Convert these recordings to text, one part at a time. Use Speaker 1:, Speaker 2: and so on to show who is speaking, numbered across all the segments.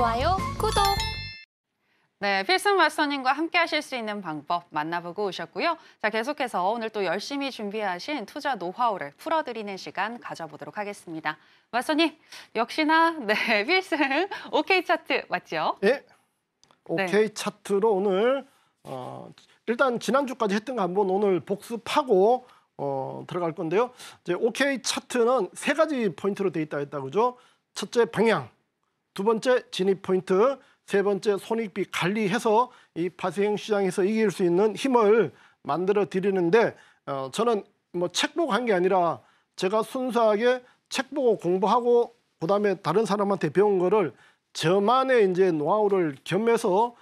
Speaker 1: 좋아요, 구독! 네, 필승 마스터님과 함께 하실 수 있는 방법 만나보고 오셨고요. 자, 계속해서 오늘 또 열심히 준비하신 투자 노하우를 풀어드리는 시간 가져보도록 하겠습니다. 마스터님, 역시나 네, 필승 OK 차트 맞죠? 예, 네. OK 네. 차트로 오늘 어, 일단 지난주까지 했던 거 한번 오늘 복습하고 어, 들어갈 건데요. 이제 OK 차트는 세 가지 포인트로 돼 있다 했다 그죠? 첫째 방향, 두 번째 진입 포인트, 세 번째 손익비 관리해서 이 파생 시장에서 이길 수 있는 힘을 만들어 드리는데 어, 저는 뭐 책 보고 한 게 아니라 제가 순수하게 책 보고 공부하고 그다음에 다른 사람한테 배운 거를 저만의 이제 노하우를 겸해서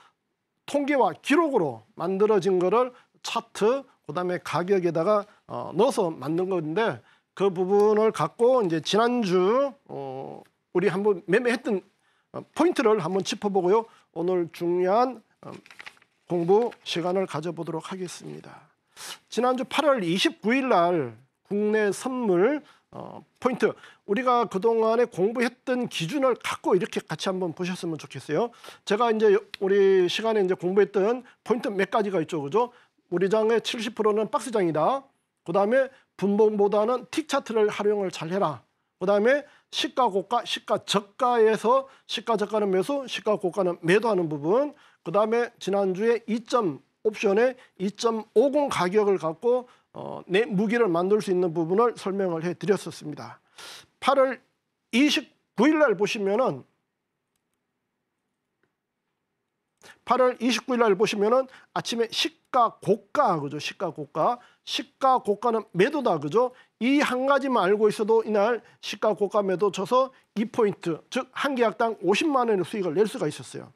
Speaker 1: 통계와 기록으로 만들어진 거를 차트 그다음에 가격에다가 어, 넣어서 만든 건데 그 부분을 갖고 이제 지난주 어, 우리 한번 매매했던 어, 포인트를 한번 짚어보고요. 오늘 중요한 음, 공부 시간을 가져보도록 하겠습니다. 지난주 8월 29일 날 국내 선물 어, 포인트 우리가 그동안에 공부했던 기준을 갖고 이렇게 같이 한번 보셨으면 좋겠어요. 제가 이제 우리 시간에 이제 공부했던 포인트 몇 가지가 있죠. 그죠? 우리 장의 70%는 박스장이다. 그다음에 분봉보다는 틱 차트를 활용을 잘 해라. 그다음에 시가고가, 시가저가에서 시가저가는 매수, 시가고가는 매도하는 부분. 그다음에 지난주에 2점 옵션에 2.50 가격을 갖고 어, 내 무기를 만들 수 있는 부분을 설명을 해드렸었습니다. 8월 29일 날 보시면은 8월 29일 날 보시면은 아침에 시가 고가 그죠? 시가 고가. 시가 고가는 매도다 그죠? 이 한 가지만 알고 있어도 이날 시가 고가 매도 쳐서 2포인트 즉 한 계약당 50만 원의 수익을 낼 수가 있었어요.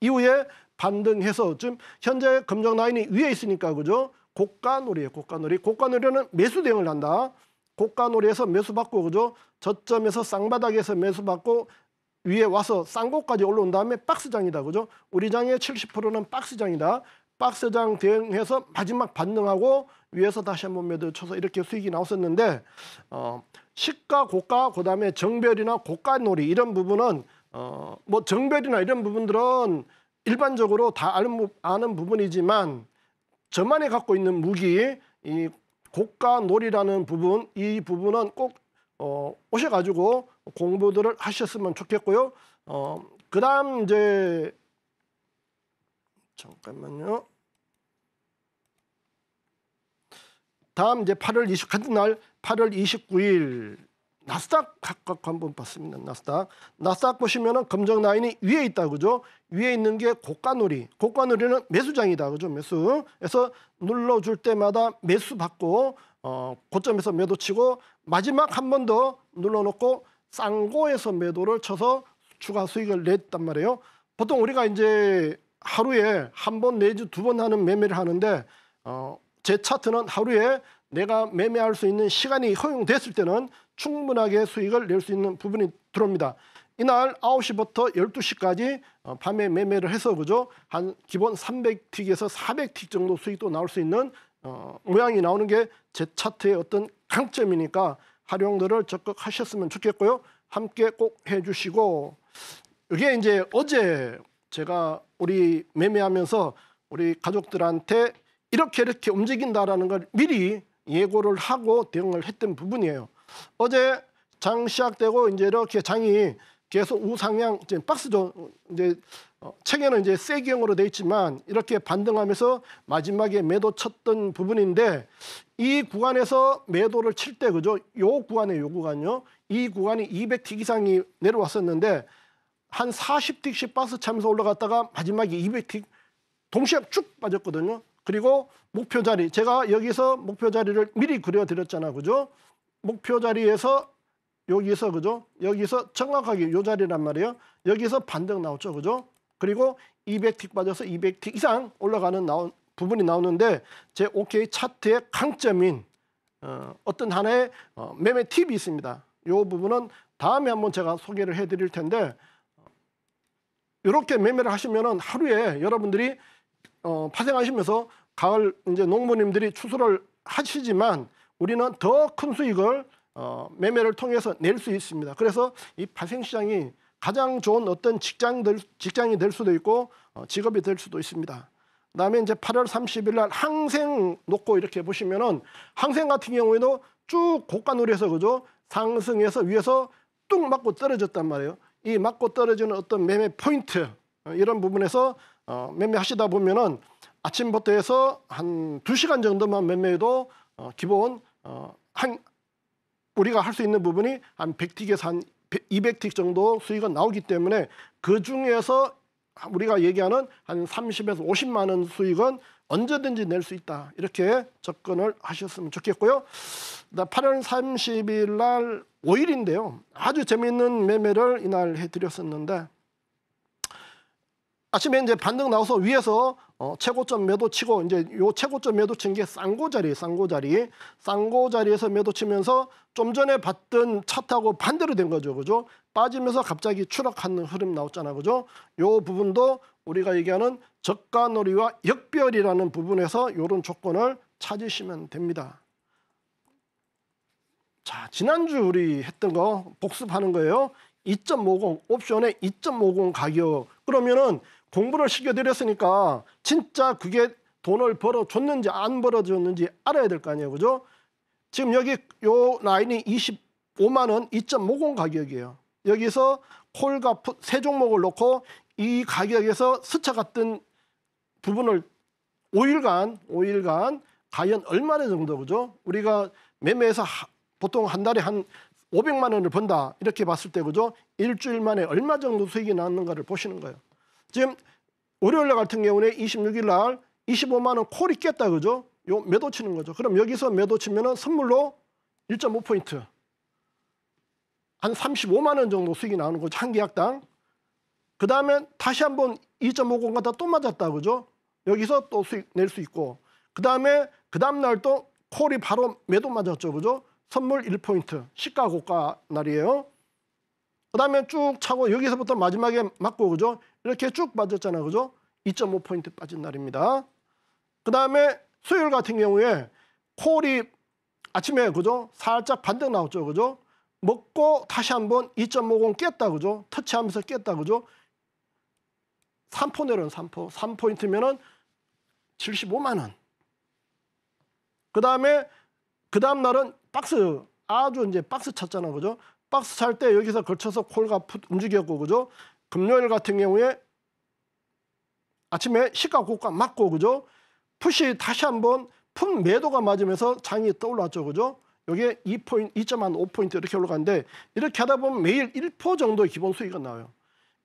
Speaker 1: 이후에 반등해서 지금 현재 검정 라인이 위에 있으니까 그죠? 고가 놀이에요. 고가 놀이. 고가 놀이는 매수 대응을 한다. 고가 놀이에서 매수 받고 그죠? 저점에서 쌍바닥에서 매수 받고 위에 와서 싼곳까지 올라온 다음에 박스장이다. 그죠? 우리 장의 70%는 박스장이다. 박스장 대응해서 마지막 반등하고 위에서 다시 한 번 매도 쳐서 이렇게 수익이 나왔었는데 어, 시가 고가 그다음에 정별이나 고가 놀이 이런 부분은 어, 뭐 정별이나 이런 부분들은 일반적으로 다 아는, 아는 부분이지만 저만이 갖고 있는 무기 이 고가 놀이라는 부분 이 부분은 꼭 어, 오셔가지고 공부들을 하셨으면 좋겠고요. 어, 그다음 이제 잠깐만요. 다음 이제 8월 20 같은 날 8월 29일 나스닥 각각 한번 봤습니다. 나스닥. 나스닥 보시면은 검정 라인이 위에 있다 그죠? 위에 있는 게 고가놀이. 고가놀이는 매수장이다 그죠? 매수. 그래서 눌러 줄 때마다 매수 받고 어 고점에서 매도 치고 마지막 한 번 더 눌러 놓고 쌍고에서 매도를 쳐서 추가 수익을 냈단 말이에요. 보통 우리가 이제 하루에 한 번 내지 두 번 하는 매매를 하는데 어, 제 차트는 하루에 내가 매매할 수 있는 시간이 허용됐을 때는 충분하게 수익을 낼 수 있는 부분이 들어옵니다. 이날 9시부터 12시까지 어, 밤에 매매를 해서 그죠? 한 기본 300틱에서 400틱 정도 수익도 나올 수 있는 어, 모양이 나오는 게 제 차트의 어떤 강점이니까 활용들을 적극 하셨으면 좋겠고요. 함께 꼭 해주시고 이게 이제 어제 제가 우리 매매하면서 우리 가족들한테 이렇게 이렇게 움직인다라는 걸 미리 예고를 하고 대응을 했던 부분이에요. 어제 장 시작되고 이제 이렇게 장이 계속 우상향 이제 박스도 이제 어, 책에는 이제 세기형으로 돼 있지만 이렇게 반등하면서 마지막에 매도 쳤던 부분인데 이 구간에서 매도를 칠 때 그죠? 요 구간에 요 구간요. 이 구간이 200틱 이상이 내려왔었는데 한 40틱씩 박스 차면서 올라갔다가 마지막에 200틱 동시에 쭉 빠졌거든요. 그리고 목표 자리 제가 여기서 목표 자리를 미리 그려 드렸잖아. 그죠? 목표 자리에서 여기서 그죠? 여기서 정확하게 요 자리란 말이에요. 여기서 반등 나오죠 그죠? 그리고 200틱 빠져서 200틱 이상 올라가는 나온 부분이 나오는데 제 OK 차트의 강점인 어, 어떤 하나의 어, 매매 팁이 있습니다. 요 부분은 다음에 한번 제가 소개를 해드릴 텐데 이렇게 매매를 하시면은 하루에 여러분들이 어, 파생하시면서 가을 이제 농부님들이 추수를 하시지만 우리는 더 큰 수익을 어, 매매를 통해서 낼 수 있습니다. 그래서 이 발생시장이 가장 좋은 어떤 직장들, 직장이 될 수도 있고 어, 직업이 될 수도 있습니다. 그다음에 이제 8월 30일 날 항생 놓고 이렇게 보시면은 항생 같은 경우에도 쭉 고가 놀이해서 그죠 상승해서 위에서 뚝 맞고 떨어졌단 말이에요. 이 맞고 떨어지는 어떤 매매 포인트 어, 이런 부분에서 어, 매매하시다 보면은 아침부터 해서 한 2시간 정도만 매매해도 어, 기본 어, 한 우리가 할 수 있는 부분이 한 100틱에서 한 200틱 정도 수익은 나오기 때문에 그 중에서 우리가 얘기하는 한 30에서 50만 원 수익은 언제든지 낼 수 있다. 이렇게 접근을 하셨으면 좋겠고요. 8월 30일 날 5일인데요. 아주 재미있는 매매를 이날 해드렸었는데 아침에 이제 반등 나와서 위에서 어, 최고점 매도 치고 이제 요 최고점 매도 친게 쌍고자리, 쌍고자리, 쌍고자리에서 매도 치면서 좀 전에 봤던 차트하고 반대로 된 거죠, 그죠? 빠지면서 갑자기 추락하는 흐름 나왔잖아, 그죠? 요 부분도 우리가 얘기하는 저가놀이와 역별이라는 부분에서 요런 조건을 찾으시면 됩니다. 자, 지난주 우리 했던 거 복습하는 거예요. 2.50 옵션에 2.50 가격. 그러면은 공부를 시켜드렸으니까 진짜 그게 돈을 벌어줬는지 안 벌어줬는지 알아야 될 거 아니에요. 그죠? 지금 여기 요 라인이 25만 원2.50 가격이에요. 여기서 콜과 세 종목을 놓고 이 가격에서 스쳐갔던 부분을 5일간 5일간 과연 얼마나 정도 그죠? 우리가 매매해서 보통 한 달에 한 500만 원을 번다 이렇게 봤을 때 그죠? 일주일 만에 얼마 정도 수익이 나는가를 보시는 거예요. 지금 월요일 날 같은 경우는 26일 날 25만 원 콜이 깼다 그죠? 요 매도 치는 거죠. 그럼 여기서 매도 치면은 선물로 1.5포인트 한 35만 원 정도 수익이 나오는 거죠. 한 계약당. 그다음에 다시 한번 2 5공 가다 또 맞았다 그죠? 여기서 또 수익 낼 수 있고 그다음에 그다음 날 또 콜이 바로 매도 맞았죠. 그죠? 선물 1포인트 시가 고가 날이에요. 그다음에 쭉 차고 여기서부터 마지막에 맞고 그죠? 이렇게 쭉 빠졌잖아. 그죠? 2.5포인트 빠진 날입니다. 그 다음에 수요일 같은 경우에 콜이 아침에 그죠? 살짝 반등 나왔죠. 그죠? 먹고 다시 한번 2.50 깼다. 그죠? 터치하면서 깼다. 그죠? 3포 내려온 3포. 3포인트면은 75만 원. 그 다음에 그 다음 날은 박스 아주 이제 박스 찼잖아. 그죠? 박스 찰 때 여기서 걸쳐서 콜과 움직였고 그죠? 금요일 같은 경우에 아침에 시가 고가 맞고 그죠? 푸시 다시 한번 푼 매도가 맞으면서 장이 떠올랐죠 그죠? 여기에 2포인트, 2.15포인트 이렇게 올라가는데 이렇게 하다 보면 매일 1포 정도의 기본 수익이 나와요.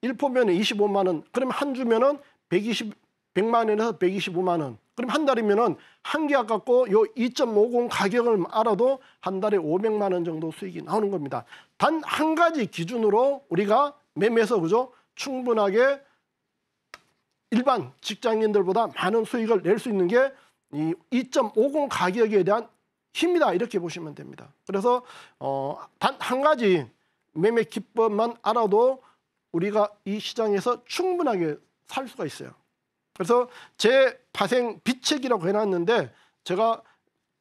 Speaker 1: 1포면 25만 원. 그럼 한 주면은 120, 100만 원에서 125만 원. 그럼 한 달이면은 한개아갖고요 2.50 가격을 알아도 한 달에 500만 원 정도 수익이 나오는 겁니다. 단 한 가지 기준으로 우리가 매매해서 그죠? 충분하게 일반 직장인들보다 많은 수익을 낼 수 있는 게 이 2.50 가격에 대한 힘이다 이렇게 보시면 됩니다. 그래서 어, 단한 가지 매매 기법만 알아도 우리가 이 시장에서 충분하게 살 수가 있어요. 그래서 제 파생 비책이라고 해놨는데 제가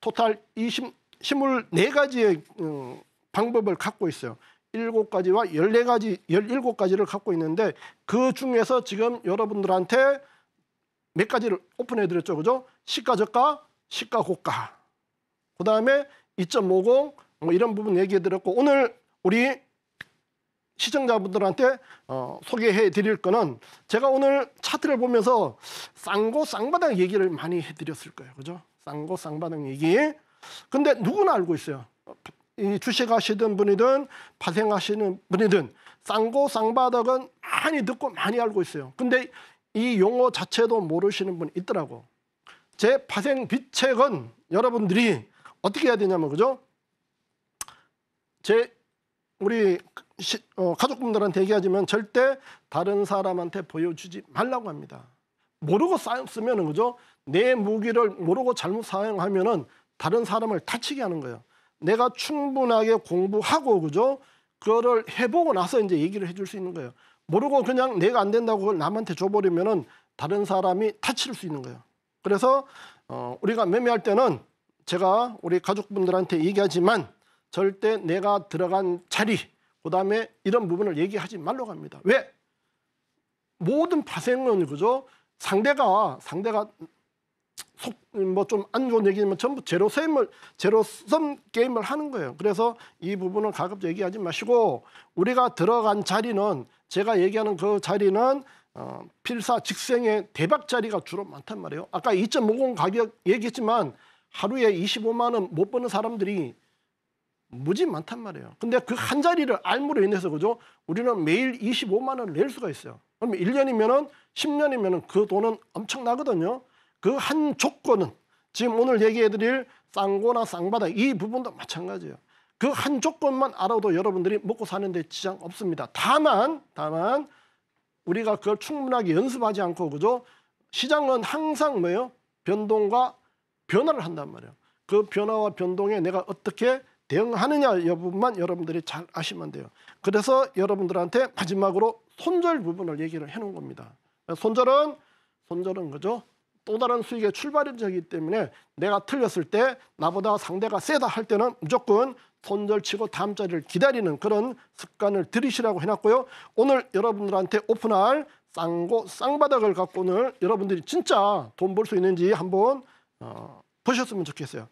Speaker 1: 토탈 20, 24가지의 음, 방법을 갖고 있어요. 일곱 가지와 열네 가지 열일곱 가지를 갖고 있는데 그 중에서 지금 여러분들한테 몇 가지를 오픈해드렸죠, 그죠? 시가저가, 시가고가, 그 다음에 2.50, 뭐 이런 부분 얘기해드렸고 오늘 우리 시청자분들한테 어, 소개해 드릴 거는 제가 오늘 차트를 보면서 쌍고 쌍바닥 얘기를 많이 해드렸을 거예요. 그죠? 쌍고 쌍바닥 얘기. 근데 누구나 알고 있어요. 이 주식하시던 분이든 파생하시는 분이든 쌍고 쌍바닥은 많이 듣고 많이 알고 있어요. 근데 이 용어 자체도 모르시는 분이 있더라고. 제 파생 비책은 여러분들이 어떻게 해야 되냐면 그죠? 제 우리 시, 어, 가족분들한테 얘기하지만 절대 다른 사람한테 보여주지 말라고 합니다. 모르고 쌓으면은 그죠? 내 무기를 모르고 잘못 사용하면은 다른 사람을 다치게 하는 거예요. 내가 충분하게 공부하고 그죠? 그거를 해보고 나서 이제 얘기를 해줄 수 있는 거예요. 모르고 그냥 내가 안 된다고 그걸 남한테 줘버리면은 다른 사람이 다칠 수 있는 거예요. 그래서 어, 우리가 매매할 때는 제가 우리 가족분들한테 얘기하지만 절대 내가 들어간 자리 그다음에 이런 부분을 얘기하지 말라고 합니다. 왜? 모든 파생은 그죠? 상대가 상대가 속뭐좀안 좋은 얘기지만 전부 제로섬을 제로썸 게임을 하는 거예요. 그래서 이 부분은 가급적 얘기하지 마시고 우리가 들어간 자리는 제가 얘기하는 그 자리는 어, 필사 직생의 대박 자리가 주로 많단 말이에요. 아까 2.50 가격 얘기했지만 하루에 25만 원 못 버는 사람들이 무지 많단 말이에요. 근데 그 한 자리를 알므로 인해서 그죠? 우리는 매일 25만 원을 낼 수가 있어요. 그럼 1년이면은 10년이면은 그 돈은 엄청나거든요. 그한 조건은 지금 오늘 얘기해드릴 쌍고나 쌍바닥이 부분도 마찬가지예요. 그 한 조건만 알아도 여러분들이 먹고 사는 데 지장 없습니다. 다만 다만 우리가 그걸 충분하게 연습하지 않고 그죠? 시장은 항상 뭐예요? 변동과 변화를 한단 말이에요. 그 변화와 변동에 내가 어떻게 대응하느냐 여부만 여러분들이 잘 아시면 돼요. 그래서 여러분들한테 마지막으로 손절 부분을 얘기를 해놓은 겁니다. 손절은 손절은 그죠? 또 다른 수익의 출발이기 인 때문에 내가 틀렸을 때 나보다 상대가 세다 할 때는 무조건 손절치고 다음 자리를 기다리는 그런 습관을 들이시라고 해놨고요. 오늘 여러분들한테 오픈할 쌍고 쌍바닥을 갖고 오늘 여러분들이 진짜 돈 벌 수 있는지 한번 어, 보셨으면 좋겠어요.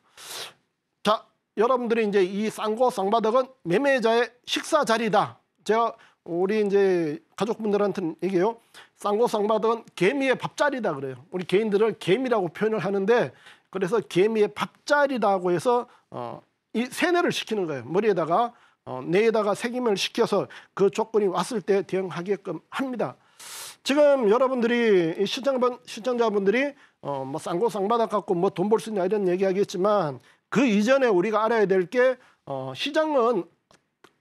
Speaker 1: 자, 여러분들이 이제 이 쌍고 쌍바닥은 매매자의 식사 자리다. 제가 우리 이제 가족분들한테는 얘기해요. 쌍고상 받은 개미의 밥자리다 그래요. 우리 개인들을 개미라고 표현을 하는데 그래서 개미의 밥자리라고 해서 어, 이 세뇌를 시키는 거예요. 머리에다가 어, 뇌에다가 새김을 시켜서 그 조건이 왔을 때 대응하게끔 합니다. 지금 여러분들이 이 시청자, 시청자분들이 어, 뭐쌍고쌍바아 갖고 뭐 돈 벌 수 있냐 이런 얘기하겠지만 그 이전에 우리가 알아야 될게 어, 시장은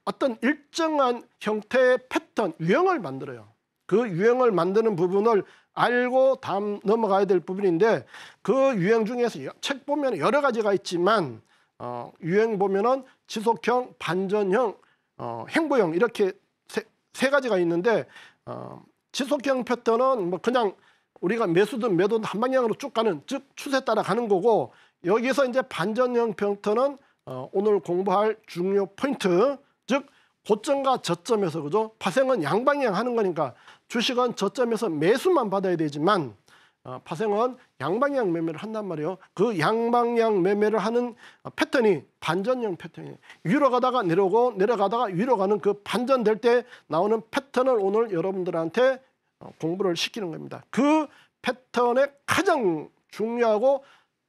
Speaker 1: 어떤 일정한 형태의 패턴, 유형을 만들어요. 그유행을 만드는 부분을 알고 다음 넘어가야 될 부분인데 그유행 중에서 책 보면 여러 가지가 있지만 어, 유행 보면은 지속형, 반전형, 어, 행보형 이렇게 세, 세 가지가 있는데 어, 지속형 패턴은 뭐 그냥 우리가 매수든 매도든 한 방향으로 쭉 가는 즉 추세 따라 가는 거고 여기서 이제 반전형 패턴은 어, 오늘 공부할 중요 포인트 즉 고점과 저점에서 그죠? 파생은 양방향 하는 거니까 주식은 저점에서 매수만 받아야 되지만 어, 파생은 양방향 매매를 한단 말이에요. 그 양방향 매매를 하는 패턴이 반전형 패턴이에요. 위로 가다가 내려오고 내려가다가 위로 가는 그 반전될 때 나오는 패턴을 오늘 여러분들한테 어, 공부를 시키는 겁니다. 그패턴에 가장 중요하고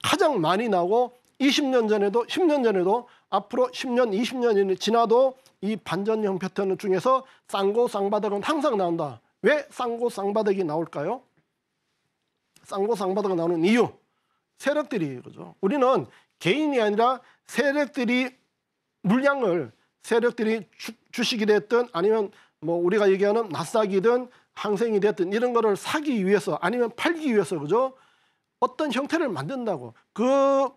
Speaker 1: 가장 많이 나오고 20년 전에도 10년 전에도 앞으로 10년, 20년이 지나도 이 반전형 패턴 중에서 쌍고 쌍바닥은 항상 나온다. 왜 쌍고 쌍바닥이 나올까요? 쌍고 쌍바닥이 나오는 이유. 세력들이 그죠. 우리는 개인이 아니라 세력들이 물량을 세력들이 주, 식이 됐든 아니면 뭐 우리가 얘기하는 낯삭이든 항생이 됐든 이런 거를 사기 위해서 아니면 팔기 위해서 그죠. 어떤 형태를 만든다고 그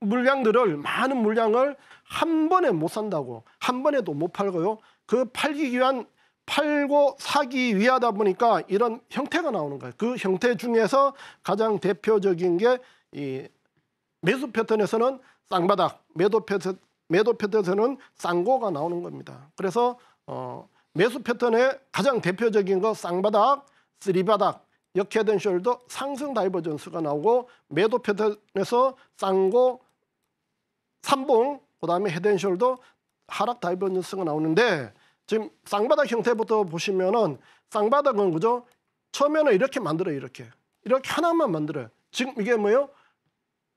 Speaker 1: 물량들을 많은 물량을 한 번에 못 산다고 한 번에도 못 팔고요. 그 팔기 위한 팔고 사기 위하다 보니까 이런 형태가 나오는 거예요. 그 형태 중에서 가장 대표적인 게 이 매수 패턴에서는 쌍바닥, 매도 패턴 매도 패턴에서는 쌍고가 나오는 겁니다. 그래서 어, 매수 패턴의 가장 대표적인 거 쌍바닥, 쓰리바닥, 역헤드 숄더 상승 다이버전스가 나오고 매도 패턴에서 쌍고 삼봉, 그다음에 헤드앤숄더 하락 다이버니스가 나오는데 지금 쌍바닥 형태부터 보시면은 쌍바닥은 그죠? 처음에는 이렇게 만들어요, 이렇게. 이렇게 하나만 만들어요. 지금 이게 뭐예요?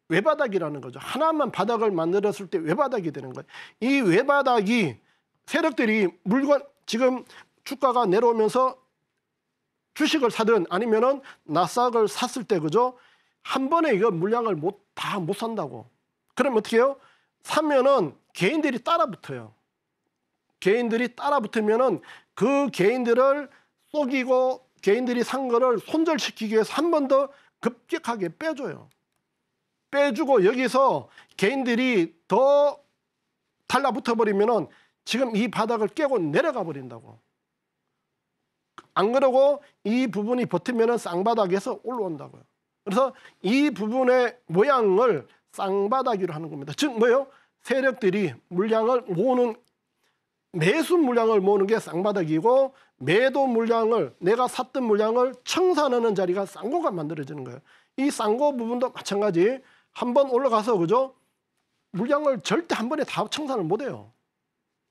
Speaker 1: 외바닥이라는 거죠. 하나만 바닥을 만들었을 때 외바닥이 되는 거예요. 이 외바닥이 세력들이 물건 지금 주가가 내려오면서 주식을 사든 아니면은 나삭을 샀을 때 그죠? 한 번에 이거 물량을 못 다 못 산다고. 그럼 어떻게 해요? 사면은 개인들이 따라붙어요. 개인들이 따라붙으면은 그 개인들을 속이고 개인들이 산 거를 손절시키기 위해서 한 번 더 급격하게 빼줘요. 빼주고 여기서 개인들이 더 달라붙어 버리면은 지금 이 바닥을 깨고 내려가 버린다고. 안 그러고 이 부분이 버티면은 쌍바닥에서 올라온다고요. 그래서 이 부분의 모양을 쌍바닥이로 하는 겁니다. 즉 뭐예요? 세력들이 물량을 모으는 매수 물량을 모으는 게 쌍바닥이고 매도 물량을 내가 샀던 물량을 청산하는 자리가 쌍고가 만들어지는 거예요. 이 쌍고 부분도 마찬가지 한번 올라가서 그죠? 물량을 절대 한 번에 다 청산을 못 해요.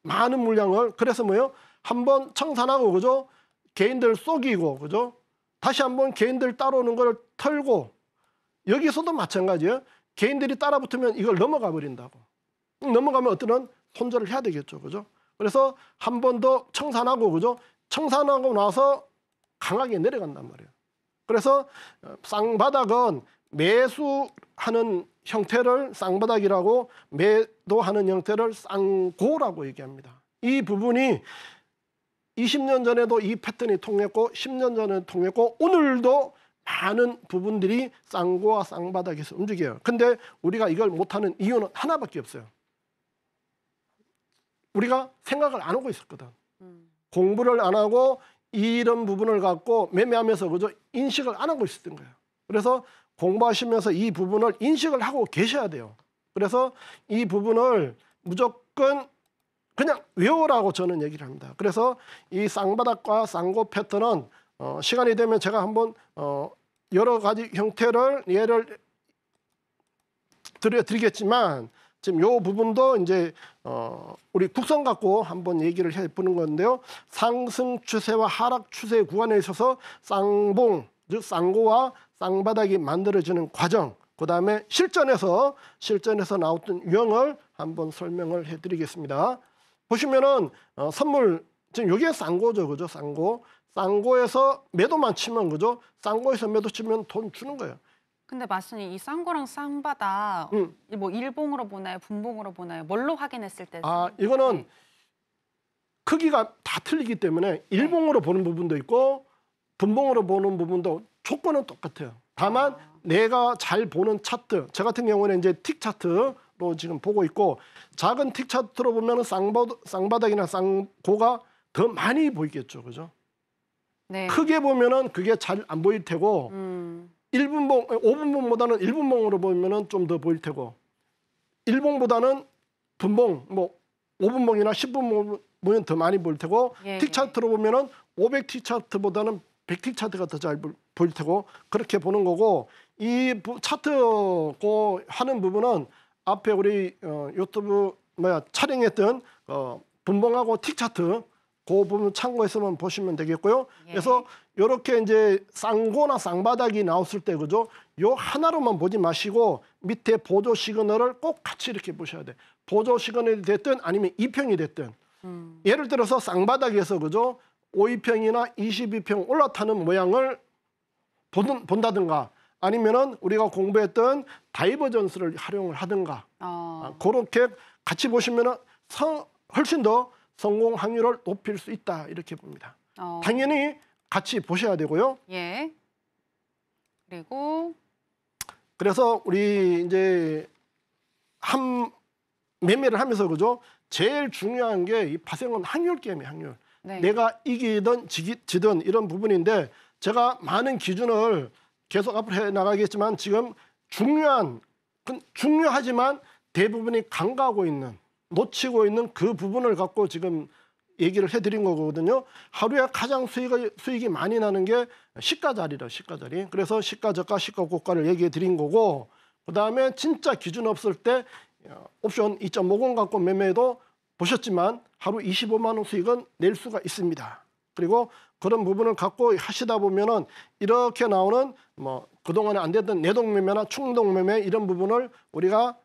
Speaker 1: 많은 물량을 그래서 뭐예요? 한번 청산하고 그죠? 개인들 속이고 그죠? 다시 한번 개인들 따로오는걸 털고 여기서도 마찬가지예요. 개인들이 따라붙으면 이걸 넘어가 버린다고. 넘어가면 어떤 손절을 해야 되겠죠. 그죠? 그래서 한 번 더 청산하고 그죠? 청산하고 나서 강하게 내려간단 말이에요. 그래서 어, 쌍바닥은 매수하는 형태를 쌍바닥이라고 매도하는 형태를 쌍고라고 얘기합니다. 이 부분이 20년 전에도 이 패턴이 통했고 10년 전에 통했고 오늘도 많은 부분들이 쌍고와 쌍바닥에서 움직여요. 근데 우리가 이걸 못하는 이유는 하나밖에 없어요. 우리가 생각을 안 하고 있었거든. 음. 공부를 안 하고 이런 부분을 갖고 매매하면서 그저 인식을 안 하고 있었던 거예요. 그래서 공부하시면서 이 부분을 인식을 하고 계셔야 돼요. 그래서 이 부분을 무조건 그냥 외우라고 저는 얘기를 합니다. 그래서 이 쌍바닥과 쌍고 패턴은 어, 시간이 되면 제가 한번 어, 여러 가지 형태를 예를 드려드리겠지만 지금 요 부분도 이제 어, 우리 국선 갖고 한번 얘기를 해보는 건데요. 상승 추세와 하락 추세 구간에 있어서 쌍봉 즉 쌍고와 쌍바닥이 만들어지는 과정 그 다음에 실전에서 실전에서 나왔던 유형을 한번 설명을 해드리겠습니다. 보시면은 어, 선물 지금 이게 쌍고죠, 그죠? 쌍고 싼 거에서 매도만 치면 그죠? 싼 거에서 매도 치면 돈 주는 거예요. 근데 마스님 이싼 거랑 싼 바다 음. 뭐 일봉으로 보나요? 분봉으로 보나요? 뭘로 확인했을 때? 아 이거는 네. 크기가 다 틀리기 때문에 네. 일봉으로 네. 보는 부분도 있고 분봉으로 보는 부분도 조건은 똑같아요. 다만 아. 내가 잘 보는 차트, 저 같은 경우는 이제 틱 차트로 지금 보고 있고 작은 틱 차트로 보면 쌍바닥이나 쌍고가 더 많이 보이겠죠, 그죠? 네. 크게 보면은 그게 잘 안 보일 테고 음. 1분봉, 5분봉보다는 1분봉으로 보면은 좀 더 보일 테고 1봉보다는 분봉, 뭐 5분봉이나 10분봉 보면 더 많이 보일 테고 예. 틱 차트로 예. 보면은 500틱 차트보다는 100틱 차트가 더 잘 보일 테고 그렇게 보는 거고 이 차트고 하는 부분은 앞에 우리 어, 유튜브 뭐야 촬영했던 어, 분봉하고 틱 차트 그 부분 참고해서만 보시면 되겠고요. 예. 그래서 이렇게 이제 쌍고나 쌍바닥이 나왔을 때 그죠? 요 하나로만 보지 마시고 밑에 보조 시그널을 꼭 같이 이렇게 보셔야 돼. 보조 시그널이 됐든 아니면 2평이 됐든. 음. 예를 들어서 쌍바닥에서 그죠? 5 2평이나2 2평 올라타는 모양을 본, 본다든가 아니면은 우리가 공부했던 다이버전스를 활용을 하든가 어. 아, 그렇게 같이 보시면은 훨씬 더 성공 확률을 높일 수 있다 이렇게 봅니다. 어. 당연히 같이 보셔야 되고요. 예. 그리고 그래서 우리 이제 한 매매를 하면서 그죠? 제일 중요한 게 이 파생은 확률 게임이 확률. 네. 내가 이기든 지기, 지든 이런 부분인데 제가 많은 기준을 계속 앞으로 해 나가겠지만 지금 중요한 중요하지만 대부분이 간과하고 있는 놓치고 있는 그 부분을 갖고 지금 얘기를 해드린 거거든요. 하루에 가장 수익이 수익이 많이 나는 게 시가자리라 시가자리. 그래서 시가저가, 시가고가를 얘기해 드린 거고 그다음에 진짜 기준 없을 때 어, 옵션 2.5권 갖고 매매해도 보셨지만 하루 25만 원 수익은 낼 수가 있습니다. 그리고 그런 부분을 갖고 하시다 보면은 이렇게 나오는 뭐 그동안에 안 됐던 내동매매나 충동매매 이런 부분을 우리가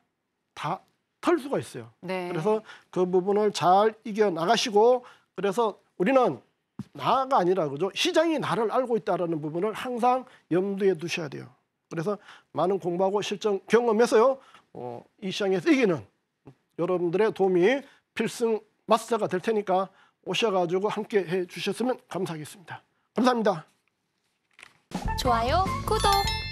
Speaker 1: 다털 수가 있어요. 네. 그래서 그 부분을 잘 이겨나가시고 그래서 우리는 나가 아니라 그죠. 시장이 나를 알고 있다라는 부분을 항상 염두에 두셔야 돼요. 그래서 많은 공부하고 실전 경험해서요. 어, 이 시장에서 이기는 여러분들의 도움이 필승 마스터가 될 테니까 오셔가지고 함께 해주셨으면 감사하겠습니다. 감사합니다. 좋아요, 구독.